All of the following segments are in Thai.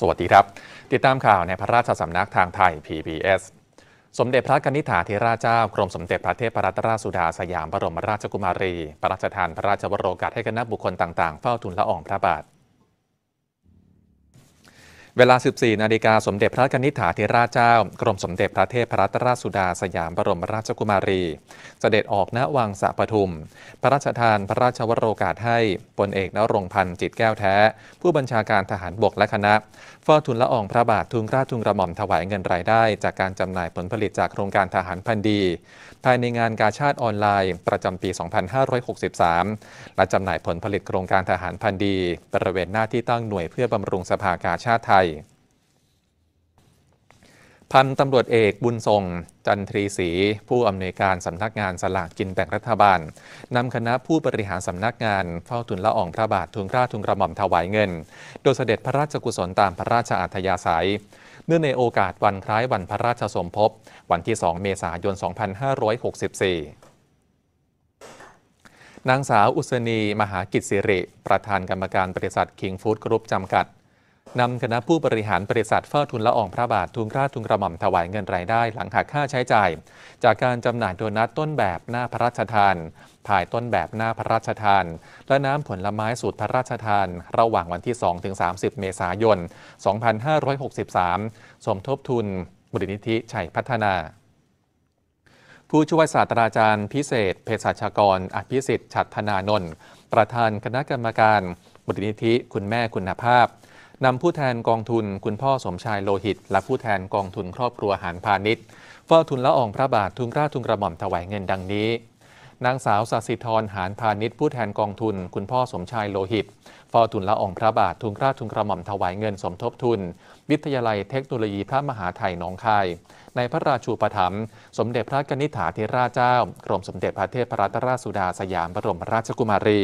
สวัสดีครับ ติดตามข่าวในพระราชสำนักทางไทย PBS สมเด็จพระกนิษฐาธิราชเจ้ากรมสมเด็จพระเทพรัตนราชสุดาสยามบรมราชกุมารี พระราชทานพระราชวโรกาสให้คณะบุคคลต่างๆเฝ้าทูลละอองพระบาทเวลา 14 นาฬิกาสมเด็จพระกนิษฐาธิราชเจ้า กรมสมเด็จพระเทพรัตนราชสุดาสยามบรมราชกุมารีสเสด็จออกณวังสะปทุมพระราชทานพระราชวโรกาสให้พลเอกนรงพันธ์จิตแก้วแท้ ผู้บัญชาการทหารบกและคณะฟอทุนละอองพระบาททุนราชทุนกระหม่อมถวายเงินรายได้จากการจำหน่ายผลผลิตจากโครงการทหารพันดี ภายในงานกาชาติออนไลน์ ประจำปี 2563และจำหน่ายผลผลิตโครงการทหารพันดีบริเวณหน้าที่ตั้งหน่วยเพื่อบำรุงสภากาชาติไทยพันตำรวจเอกบุญทรงจันทรีศรีผู้อำนวยการสำนักงานสลากกินแบ่งรัฐบาลนำคณะผู้บริหารสำนักงานเฝ้าทุนละอองพระบาททุนกล้าทุนกระหม่อมถวายเงิน โดยเสด็จพระราชกุศลตามพระราชอัธยาศัย เนื่องในโอกาสวันคล้ายวันพระราชสมภพวันที่ 2 เมษายน 2564 นางสาวอุศนี มหากิจสิริ ประธานกรรมการบริษัทคิงฟู้ดกรุ๊ปจำกัดนำคณะผู้บริหารบริษัทเฝ้าทุนละอองพระบาททุนกา้าทุนกระหม่อมถวายเงินรายได้หลังหักค่าใช้จ่ายจากการจำหน่ายโดนัทต้นแบบหน้าพระราชทาน ถ่ายต้นแบบหน้าพระราชทาน และน้ำผลไม้สูตรพระราชทานระหว่างวันที่ 2-30 เมษายน 2563 สมทบทุนบรินิธิชัยพัฒนา ผู้ช่วยศาสตราจารย์ พิเศษ เภสัชกรอภิสิทธิ์ฉัตรนานนท์ประธานคณะกรรมการบรินิธิคุณแม่คุณภาพนำผู้แทนกองทุนคุณพ่อสมชายโลหิต และผู้แทนกองทุนครอบครัวหานพาณิชย์เฝ้าทุนละอองพระบาททุนกล้าทุนกระหม่อมถวายเงินดังนี้ นางสาวสัสิธรหานพาณิชย์ผู้แทนกองทุนคุณพ่อสมชายโลหิต ฟอทุนละองพระบาททุนราชาทุนกระหม่อมถวายเงินสมทบทุน วิทยาลัยเทคโนโลยีพระมหาไทยน้องคายในพระราชูปถัมภ์สมเด็จพระกนิษฐาธิราชเจ้ากรมสมเด็จพระเทพรัตนราชสุดาสยามบรมราชกุมารี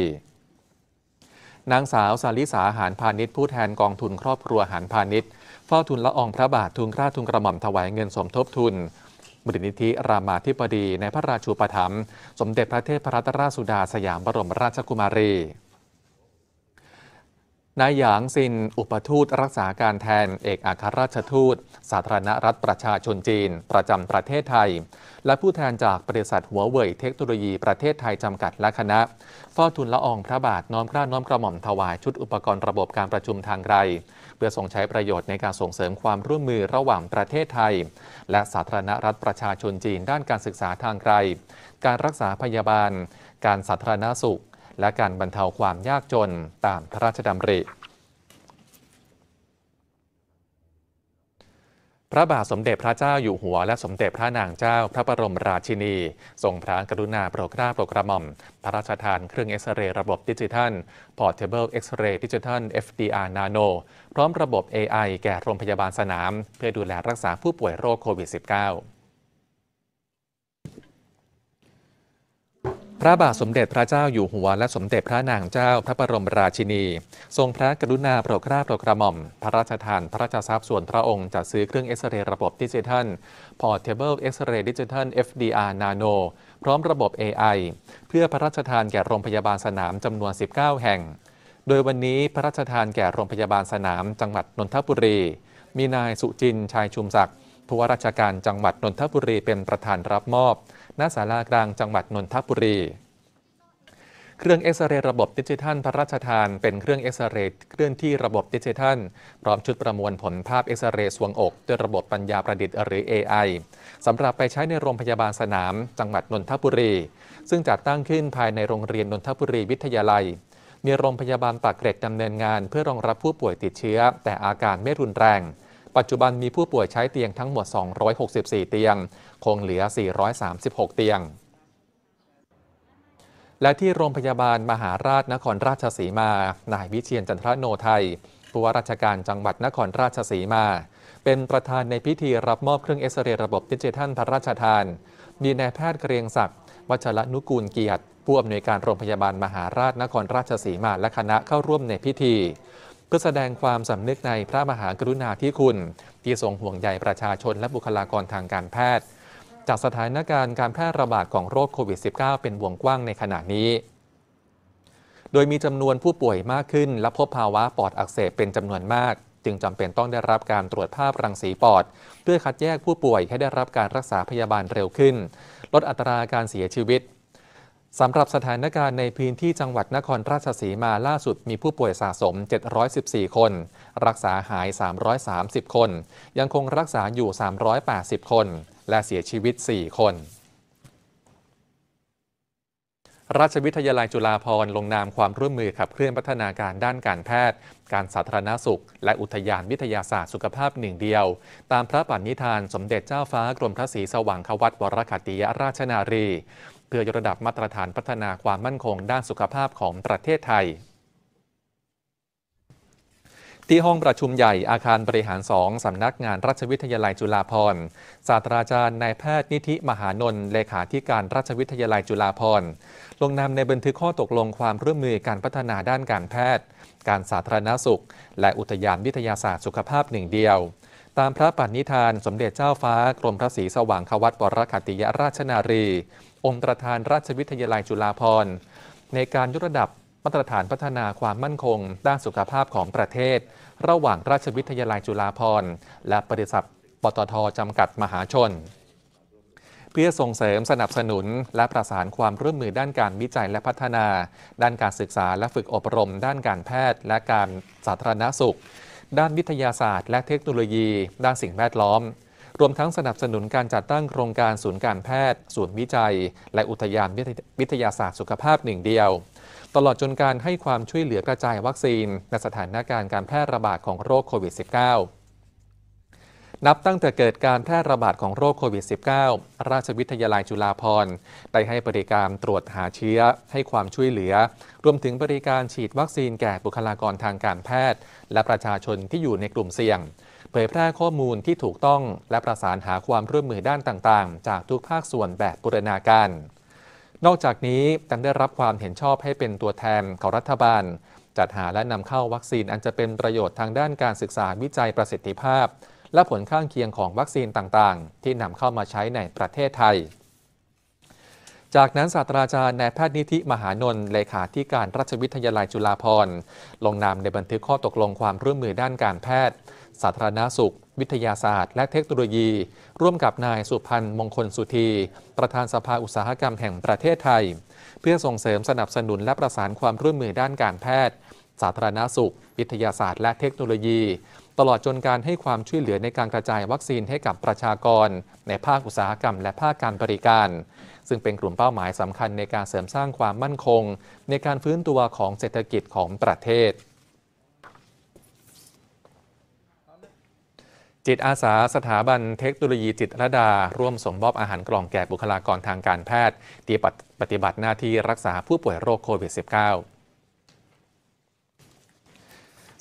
นางสาวสาลิสาหานพาณิชย์ผู้แทนกองทุนครอบครัวหานพาณิชย์เฝ้าทุนละอองพระบาททุนกราทุนกระหม่อมถวายเงินสมทบทุน บรินิธิรามาธิบดีในพระราชูปถัมภ์สมเด็จพระเทพรัตนราชสุดาสยามบรมราชกุมารีนายหยางซินอุปทูตรักษาการแทน เอกอัครราชทูต สาธารณรัฐประชาชนจีนประจำประเทศไทย และผู้แทนจากบริษัทหัวเว่ยเทคโนโลยีประเทศไทยจำกัดและคณะฟฝ้าทุนละอองพระบาทน้อมกล้าน้อมกระหม่อมถวายชุดอุปกรณ์ระบบการประชุมทางไกลเพื่อส่งใช้ประโยชน์ในการส่งเสริมความร่วมมือระหว่างประเทศไทย และสาธารณรัฐประชาชนจีนด้านการศึกษาทางไกลการรักษาพยาบาล การสาธารณสุขและการบรรเทาความยากจนตามพระราชดำริ พระบาทสมเด็จพระเจ้าอยู่หัวและสมเด็จพระนางเจ้าพระบรมราชินีทรงพระกรุณาโปรดเกล้าโปรดกระหม่อมพระราชทานเครื่องเอ็กซเรย์ระบบดิจิทัล Portable X-ray Digital FDR Nano พร้อมระบบ AI แก่โรงพยาบาลสนามเพื่อดูแลรักษาผู้ป่วยโรคโควิด -19 พระบาทสมเด็จพระเจ้าอยู่หัวและสมเด็จพระนางเจ้าพระบรมราชินี ทรงพระกรุณาโปรดเกล้าโปรดกระหม่อมพระราชทานพระราชทรัพย์ส่วนพระองค์จัดซื้อเครื่องเอ็กซเรย์ระบบดิจิทัล Portable X-ray Digital FDR Nano พร้อมระบบ AI เพื่อพระราชทานแก่โรงพยาบาลสนามจำนวน 19 แห่ง โดยวันนี้พระราชทานแก่โรงพยาบาลสนามจังหวัดนนทบุรี มีนายสุจินชายชุมศักดิผู้ว่าราชการจังหวัดนนทบุรี เป็นประธานรับมอบณศาลากลางจังหวัดนนทบุรี เครื่องเอ็กซเรย์ระบบดิจิทัล พระราชทานเป็นเครื่องเอ็กซเรย์เคลื่อนที่ระบบดิจิทัล พร้อมชุดประมวลผลภาพเอ็กซเรย์สวงอก ด้วยระบบปัญญาประดิษฐ์หรือ AI สำหรับไปใช้ในโรงพยาบาลสนาม จังหวัดนนทบุรี ซึ่งจัดตั้งขึ้นภายในโรงเรียนนนทบุรีวิทยาลัย มีโรงพยาบาลปากเกร็ดดำเนินงาน เพื่อรองรับผู้ป่วยติดเชื้อ แต่อาการไม่รุนแรงปัจจุบันมีผู้ป่วยใช้เตียงทั้งหมด 264 เตียง คงเหลือ 436 เตียง และที่โรงพยาบาลมหาราชนครราชสีมา นายวิเชียนจันทรโนไทยผู้ว่าราชการจังหวัดนครราชสีมา เป็นประธานในพิธีรับมอบเครื่องเอ็กซเรย์ระบบดิจิทัลพระราชทาน มีนายแพทย์เกรียงศักดิ์วัชระนุกูลเกียรติ ผู้อำนวยการโรงพยาบาลมหาราชนครราชสีมา และคณะเข้าร่วมในพิธีพื่อแสดงความสำนึกในพระมหากรุณาธิคุณ ที่ทรงห่วงใยประชาชนและบุคลากรทางการแพทย์จากสถานการณ์การแพร่ระบาดของโรคโควิด -19 เป็นวงกว้างในขณะนี้ โดยมีจำนวนผู้ป่วยมากขึ้น และพบภาวะปอดอักเสบเป็นจำนวนมาก จึงจำเป็นต้องได้รับการตรวจภาพรังสีปอด เพื่อคัดแยกผู้ป่วยให้ได้รับการรักษาพยาบาลเร็วขึ้น ลดอัตราการเสียชีวิตสำหรับสถานการณ์ในพื้นที่จังหวัดนครราชสีมาล่าสุดมีผู้ป่วยสะสม 714 คน รักษาหาย 330 คน ยังคงรักษาอยู่ 380 คน และเสียชีวิต 4 คน ราชวิทยาลัยจุฬาภรณ์ลงนามความร่วมมือขับเคลื่อนพัฒนาการด้านการแพทย์ การสาธารณสุข และอุทยานวิทยาศาสตร์สุขภาพหนึ่งเดียว ตามพระปณิธานสมเด็จเจ้าฟ้ากรมพระศรีสว่างควัตวรคติยราชนารีเพื่อยกระดับมาตรฐานพัฒนาความมั่นคงด้านสุขภาพของประเทศไทย ที่ห้องประชุมใหญ่อาคารบริหาร 2สำนักงานราชวิทยาลัยจุฬาภรณ์ ศาสตราจารย์นายแพทย์นิธิมหานนท์เลขาธิการราชวิทยาลัยจุฬาภรณ์ ลงนามในบันทึกข้อตกลงความร่วมมือการพัฒนาด้านการแพทย์ การสาธารณสุข และอุทยานวิทยาศาสตร์สุขภาพหนึ่งเดียว ตามพระปณิธานสมเด็จเจ้าฟ้ากรมพระศรีสว่างควัตบรคติยราชนารีองค์ประธานราชวิทยาลัยจุฬาภรณ์ในการยกระดับมาตรฐานพัฒนาความมั่นคง ด้านสุขภาพของประเทศ ระหว่างราชวิทยาลัยจุฬาภรณ์ และบริษัทปตทจำกัดมหาชน เพื่อส่งเสริมสนับสนุน และประสานความร่วมมือ ด้านการวิจัยและพัฒนา ด้านการศึกษาและฝึกอบรม ด้านการแพทย์ และการสาธารณสุข ด้านวิทยาศาสตร์ และเทคโนโลยี ด้านสิ่งแวดล้อมรวมทั้งสนับสนุนการจัดตั้งโครงการศูนย์การแพทย์ศูนย์วิจัย และอุทยานวิทยาศาสตร์สุขภาพหนึ่งเดียว ตลอดจนการให้ความช่วยเหลือกระจายวัคซีนในสถานการณ์การแพร่ระบาดของโรคโควิด -19 นับตั้งแต่เกิดการแพร่ระบาดของโรคโควิด -19 ราชวิทยาลัยจุฬาภรณ์ได้ให้บริการตรวจหาเชื้อ ให้ความช่วยเหลือ รวมถึงบริการฉีดวัคซีนแก่บุคลากรทางการแพทย์ และประชาชนที่อยู่ในกลุ่มเสี่ยงเผยแพร่ข้อมูลที่ถูกต้องและประสานหาความร่วมมือด้านต่าง ๆ จากทุกภาคส่วนแบบบูรณาการนอกจากนี้ยังได้รับความเห็นชอบให้เป็นตัวแทน ของรัฐบาลจัดหาและนำเข้าวัคซีนอันจะเป็นประโยชน์ทางด้านการศึกษาวิจัยประสิทธิภาพ และผลข้างเคียงของวัคซีนต่างๆ ที่นำเข้ามาใช้ในประเทศไทย จากนั้นศาสตราจารย์นายแพทย์นิธิมหานนท์เลขาธิการราชวิทยาลัยจุฬาภรณ์ ลงนามในบันทึกข้อตกลงความร่วมมือด้านการแพทย์สาธารณาสุข วิทยาศาสตร์ และเทคโนโลยี ร่วมกับนายสุพันธ์มงคลสุธีประธานสภาอุตสาหกรรมแห่งประเทศไทย เพื่อส่งเสริมสนับสนุนและประสานความร่วมมือด้านการแพทย์ สาธารณาสุข วิทยาศาสตร์และเทคโนโลยี ตลอดจนการให้ความช่วยเหลือในการกระจายวัคซีนให้กับประชากร ในภาคอุตสาหกรรมและภาคการบริการ ซึ่งเป็นกลุ่มเป้าหมายสำคัญในการเสริมสร้างความมั่นคง ในการฟื้นตัวของเศรษฐกิจของประเทศจิตอาสาสถาบันเทคโนโลยีจิตรดา ร่วมสมมอบอาหารกล่องแก่บุคลากรทางการแพทย์ที่ปฏิบัติหน้าที่รักษาผู้ป่วยโรคโควิด -19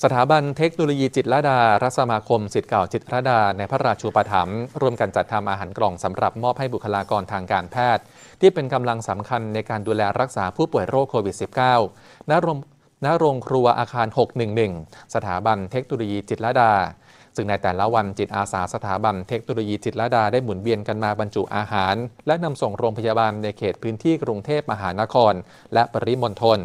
สถาบันเทคโนโลยีจิตรดา รัสมาคมสิทธิ์เก่าจิตรดา ในพระราชูปถัมภ์ร่วมกันจัดทำอาหารกล่องสำหรับมอบให้บุคลากรทางการแพทย์ที่เป็นกำลังสำคัญในการดูแลรักษาผู้ป่วยโรคโควิด -19 ณโรงครัวอาคาร 611 สถาบันเทคโนโลยีจิตรดาซึ่งในแต่ละวันจิตอาสาสถาบันเทคโนโลยีจิตรดาได้หมุนเวียนกันมาบรรจุอาหาร และนำส่งโรงพยาบาลในเขตพื้นที่กรุงเทพมหานคร และปริมณฑล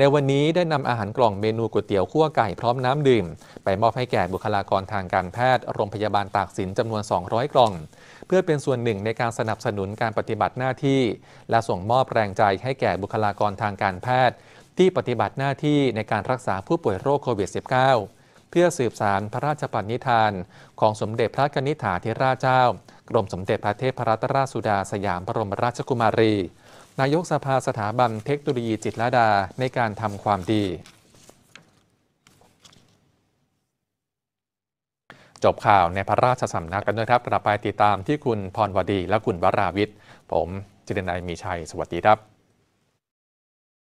ในวันนี้ได้นำอาหารกล่องเมนูก๋วยเตี๋ยวขั่วไก่พร้อมน้ำดื่มไปมอบให้แก่บุคลากรทางการแพทย์ โรงพยาบาลตากสินจำนวน 200 กล่อง เพื่อเป็นส่วนหนึ่งในการสนับสนุนการปฏิบัติหน้าที่ และส่งมอบแรงใจให้แก่บุคลากรทางการแพทย์ที่ปฏิบัติหน้าที่ในการรักษาผู้ป่วยโรคโควิด -19 เพื่อสืบสารพระราชปณิธานของสมเด็จพระกนิษฐาธิราชเจ้า กรมสมเด็จพระเทพรัตนราชสุดาสยามบรมราชกุมารี นายกสภาสถาบันเทคโนโลยีจิตรลดาในการทำความดี จบข่าวในพระราชสำนักกันด้วยครับกลับไปติดตามที่คุณพรวดีและคุณวราวิทย์ ผม จิรนายมีชัยสวัสดีครับ